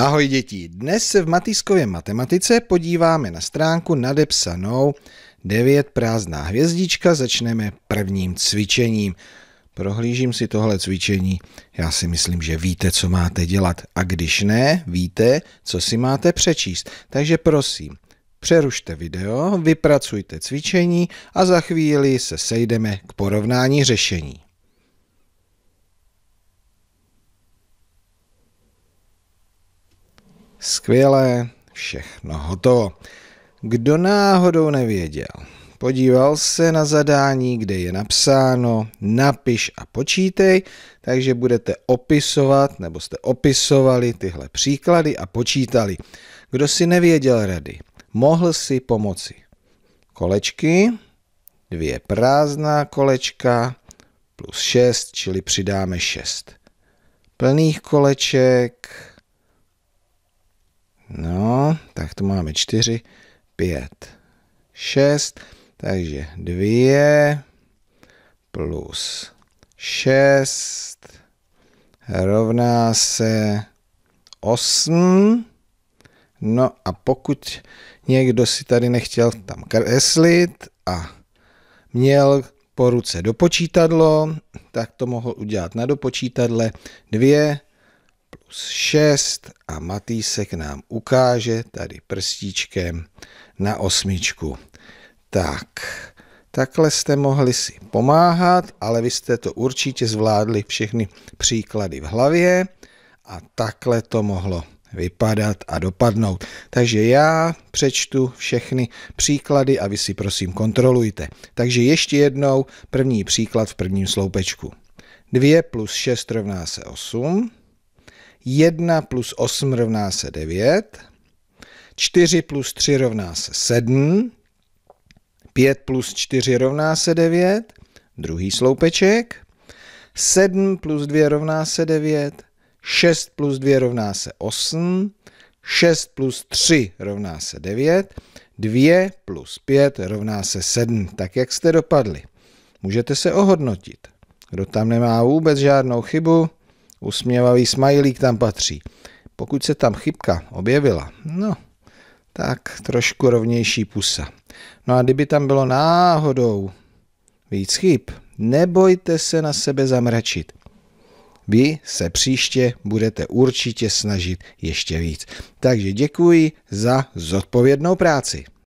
Ahoj děti, dnes se v Matýskově matematice podíváme na stránku nadepsanou 9 prázdná hvězdička, začneme prvním cvičením. Prohlížím si tohle cvičení, já si myslím, že víte, co máte dělat a když ne, víte, co si máte přečíst. Takže prosím, přerušte video, vypracujte cvičení a za chvíli se sejdeme k porovnání řešení. Skvělé, všechno hotovo. Kdo náhodou nevěděl, podíval se na zadání, kde je napsáno napiš a počítej, takže budete opisovat nebo jste opisovali tyhle příklady a počítali. Kdo si nevěděl rady, mohl si pomoci. Kolečky, dvě prázdná kolečka plus 6, čili přidáme 6. Plných koleček, No, tak to máme 4, 5, 6, takže 2 plus 6 rovná se 8. No a pokud někdo si tady nechtěl tam kreslit a měl po ruce dopočítadlo, tak to mohl udělat na dopočítadle 2 plus 6 a Matýsek nám ukáže tady prstíčkem na osmičku. Tak, takhle jste mohli si pomáhat, ale vy jste to určitě zvládli všechny příklady v hlavě a takhle to mohlo vypadat a dopadnout. Takže já přečtu všechny příklady a vy si prosím kontrolujte. Takže ještě jednou první příklad v prvním sloupečku. 2 plus 6 rovná se 8. 1 plus 8 rovná se 9, 4 plus 3 rovná se 7, 5 plus 4 rovná se 9, druhý sloupeček, 7 plus 2 rovná se 9, 6 plus 2 rovná se 8, 6 plus 3 rovná se 9, 2 plus 5 rovná se 7. Tak jak jste dopadli? Můžete se ohodnotit. Kdo tam nemá vůbec žádnou chybu, Usměvavý smajlík tam patří. Pokud se tam chybka objevila, no, tak trošku rovnější pusa. No a kdyby tam bylo náhodou víc chyb, nebojte se na sebe zamračit. Vy se příště budete určitě snažit ještě víc. Takže děkuji za zodpovědnou práci.